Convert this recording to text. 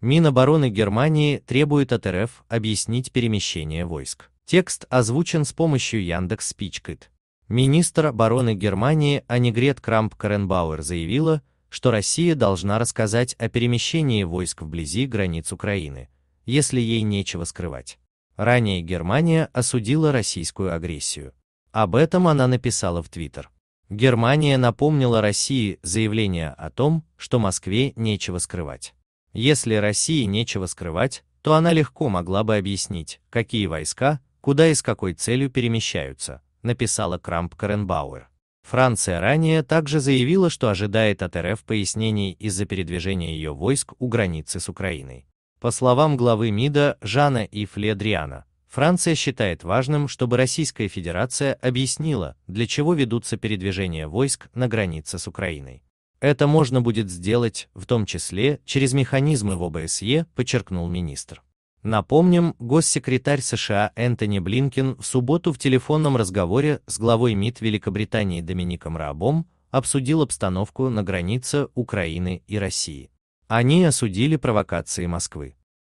Минобороны Германии требует от РФ объяснить перемещение войск. Текст озвучен с помощью Яндекс Спичкит. Министр обороны Германии Анигрет Крамп-Каренбауэр заявила, что Россия должна рассказать о перемещении войск вблизи границ Украины, если ей нечего скрывать. Ранее Германия осудила российскую агрессию. Об этом она написала в Твиттер. Германия напомнила России заявление о том, что Москве нечего скрывать. Если России нечего скрывать, то она легко могла бы объяснить, какие войска, куда и с какой целью перемещаются, написала Крамп Каренбауэр. Франция ранее также заявила, что ожидает от РФ пояснений из-за передвижения ее войск у границы с Украиной. По словам главы МИДа Жана и Фледриана, Франция считает важным, чтобы Российская Федерация объяснила, для чего ведутся передвижения войск на границе с Украиной. Это можно будет сделать, в том числе, через механизмы в ОБСЕ, подчеркнул министр. Напомним, госсекретарь США Энтони Блинкен в субботу в телефонном разговоре с главой МИД Великобритании Домиником Раабом обсудил обстановку на границе Украины и России. Они осудили провокации Москвы.